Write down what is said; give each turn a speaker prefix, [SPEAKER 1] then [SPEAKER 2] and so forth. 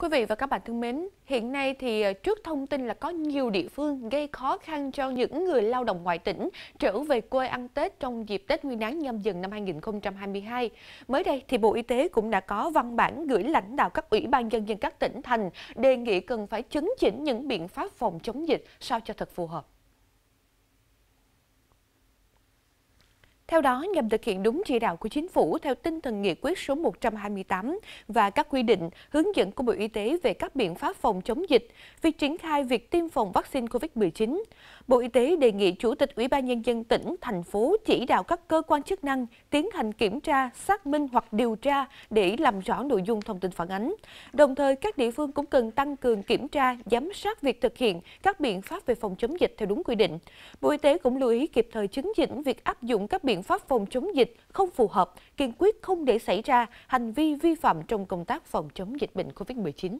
[SPEAKER 1] Quý vị và các bạn thân mến, hiện nay thì ờ, trước thông tin là có nhiều địa phương gây khó khăn cho những người lao động ngoại tỉnh trở về quê ăn Tết trong dịp Tết Nguyên đán nhâm dần năm 2022. Mới đây thì Bộ Y tế cũng đã có văn bản gửi lãnh đạo các ủy ban nhân dân các tỉnh thành đề nghị cần phải chấn chỉnh những biện pháp phòng chống dịch sao cho thật phù hợp. Theo đó, nhằm thực hiện đúng chỉ đạo của chính phủ theo tinh thần nghị quyết số 128 và các quy định, hướng dẫn của Bộ Y tế về các biện pháp phòng chống dịch, việc triển khai việc tiêm phòng vaccine COVID-19, Bộ Y tế đề nghị Chủ tịch Ủy ban Nhân dân tỉnh, thành phố chỉ đạo các cơ quan chức năng tiến hành kiểm tra, xác minh hoặc điều tra để làm rõ nội dung thông tin phản ánh. Đồng thời, các địa phương cũng cần tăng cường kiểm tra, giám sát việc thực hiện các biện pháp về phòng chống dịch theo đúng quy định. Bộ Y tế cũng lưu ý kịp thời chứng chỉnh việc áp dụng các biện pháp pháp phòng chống dịch không phù hợp, kiên quyết không để xảy ra hành vi vi phạm trong công tác phòng chống dịch bệnh COVID-19.